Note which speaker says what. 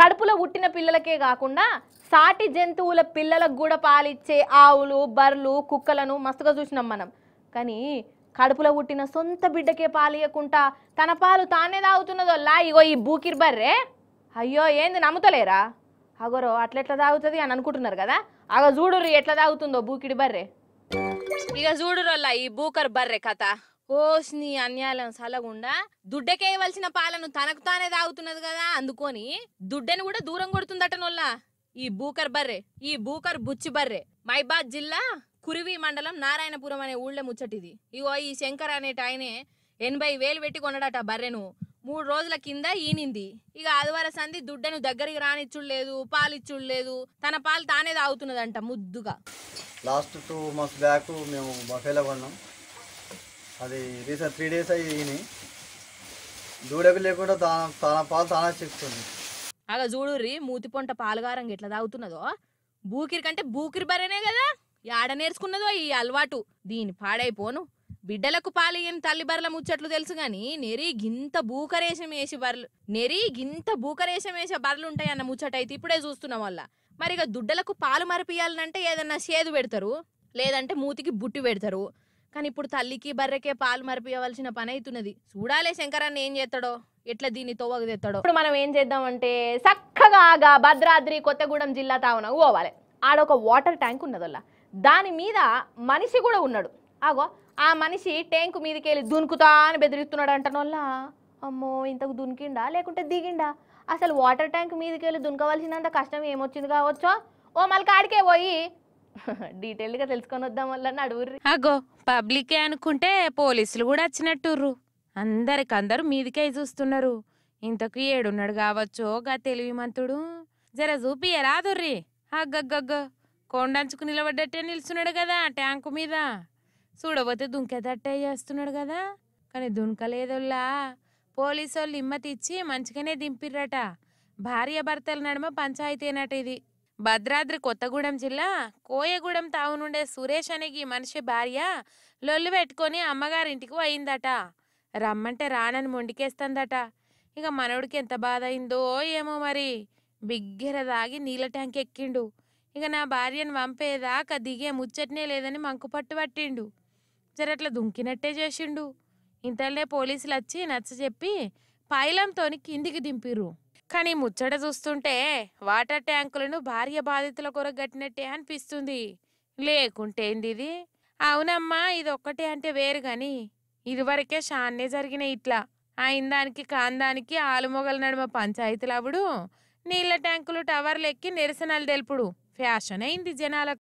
Speaker 1: కడుపులో పుట్టిన పిల్లలకే కాకుండా సాటి జంతువుల పిల్లలకు కూడా పాలిచ్చే ఆవులు బర్రెలు కుక్కలను మస్తుగా చూసినాం మనం కానీ కడుపులో పుట్టిన సొంత బిడ్డకే పాలియకుండా తన పాలు తానే తాగుతున్నదోల్లా ఇగో ఈ బూకిర్ బర్రే అయ్యో ఏంది నమ్ముతలేరా అగోరో అట్లెట్లా తాగుతుంది అని అనుకుంటున్నారు కదా అగో చూడురు ఎట్లా తాగుతుందో బూకిడి బర్రే ఇక చూడురల్లా ఈ బూకర్ బర్రే కథ ఓస్ని అన్యాయం సలగుండా దుడ్డకేయవలసిన పాలను తనకు తానే తాగుతున్నది కదా అందుకొని దుడ్డని కూడా దూరం కొడుతుందట నొల్లా ఈ బూకర్ బర్రె ఈ బూకర్ బుచ్చి బర్రె మైబాద్ జిల్లా కురివి మండలం నారాయణపురం అనే ఊళ్ళో ముచ్చటిది ఇగో ఈ శంకర్ అనేట ఆయనే ఎనభై వేలు పెట్టి కొన్నాడట బర్రెను మూడు రోజుల కింద ఈనింది ఇక ఆదివారం సంధి దుడ్డను దగ్గరికి రానిచ్చుడు పాలు ఇచ్చుడు లేదు తన పాలు తానే తాగుతున్నదంట ముద్దుగా
Speaker 2: లాస్ట్ టూ మంత్స్ బ్యాక్ మేము బఫేలో కొన్నాం అది రీసెంట్ త్రీ డేస్ అయ్యి దూడబి లేకుండా తాన తన పాలు తానా చెప్తుంది
Speaker 1: అలా చూడుర్రి మూతి పొంట పాలుగారంగా ఎట్లా తాగుతున్నదో బూకిరి కంటే బూకిరి బరేనే కదా యాడ నేర్చుకున్నదో ఈ అలవాటు దీని పాడైపోను బిడ్డలకు పాలియని తల్లి బర్ల ముచ్చట్లు తెలుసు గాని నెరి గింత బూకరేషం వేసి బర్రెలు నెరి గింత బూకరేషం వేసే బర్రెలు ఉంటాయన్న అయితే ఇప్పుడే చూస్తున్నాం వల్ల మరి ఇక దుడ్డలకు పాలు మరిపియాలంటే ఏదన్నా సేదు పెడతారు లేదంటే మూతికి బుట్టి పెడతారు కానీ ఇప్పుడు తల్లికి బర్రెకే పాలు మరిపివ్వాల్సిన పని అవుతున్నది చూడాలే శంకరాన్ని ఏం చేస్తాడో ఎట్లా దీన్ని తోవకు ఇప్పుడు మనం ఏం చేద్దామంటే చక్కగా భద్రాద్రి కొత్తగూడెం జిల్లా తావున పోవాలి ఆడ ఒక వాటర్ ట్యాంక్ ఉన్నదల్లా దాని మీద మనిషి కూడా ఉన్నాడు ఆగో ఆ మనిషి ట్యాంక్ మీదకి వెళ్ళి దునుకుతా అని బెదిరిస్తున్నాడు అంటనోళ్ళ అమ్మో ఇంతకు దునికిండా లేకుంటే దిగిండా అసలు వాటర్ ట్యాంక్ మీదకి వెళ్ళి దునకవలసినంత కష్టం ఏమొచ్చింది కావచ్చో ఓ మళ్ళీ ఆడికే పోయి డీటెయిల్ గా తెలుసుకొని వద్దాం వల్ల అడుగురు
Speaker 2: అగో పబ్లికే అనుకుంటే పోలీసులు కూడా వచ్చినట్టుర్రు అందరికందరూ మీదికే చూస్తున్నారు ఇంతకు ఏడున్నాడు కావచ్చు గా మంతుడు జర చూపియరాదుర్రి అగ్గగ్గగ్గ కొండంచుకు నిలబడ్డట్టే నిల్చున్నాడు కదా ట్యాంకు మీద చూడబోతే దుంకేదట్టే చేస్తున్నాడు కదా కానీ దుంకలేదుల్లా పోలీసు వాళ్ళు ఇమ్మతిచ్చి మంచిగానే దింపిర్రట భార్య భర్తల నడుమ పంచాయతీనట ఇది భద్రాద్రి కొత్తగూడెం జిల్లా కోయగూడెం తావునుండే సురేష్ అనే ఈ మనిషి భార్య లొల్లు పెట్టుకొని అమ్మగారింటికి పోయిందట రమ్మంటే రానని మొండికేస్తుందట ఇక మనవుడికి ఎంత బాధ అయిందో ఏమో మరి బిగ్గెర దాగి నీళ్ళ ట్యాంక్ ఎక్కిండు ఇక నా భార్యను పంపేదాకా దిగే ముచ్చట్నే లేదని మంకు పట్టు పట్టిండు జరట్లా దుంకినట్టే చేసిండు ఇంతలే పోలీసులు వచ్చి నచ్చ చెప్పి పైలంతో కిందికి దింపిర్రు కానీ ముచ్చట చూస్తుంటే వాటర్ ట్యాంకులను భార్య బాధితుల కొర కట్టినట్టే అనిపిస్తుంది లేకుంటే ఇది అవునమ్మా ఇది ఒక్కటే అంటే వేరు గాని ఇదివరకే షాన్నే జరిగిన ఇట్లా అయిందానికి కాందానికి ఆలుమొగల నడుమ పంచాయతీలవుడు నీళ్ల ట్యాంకులు టవర్లు ఎక్కి నిరసనలు తెలుపుడు ఫ్యాషన్ అయింది జనాలకు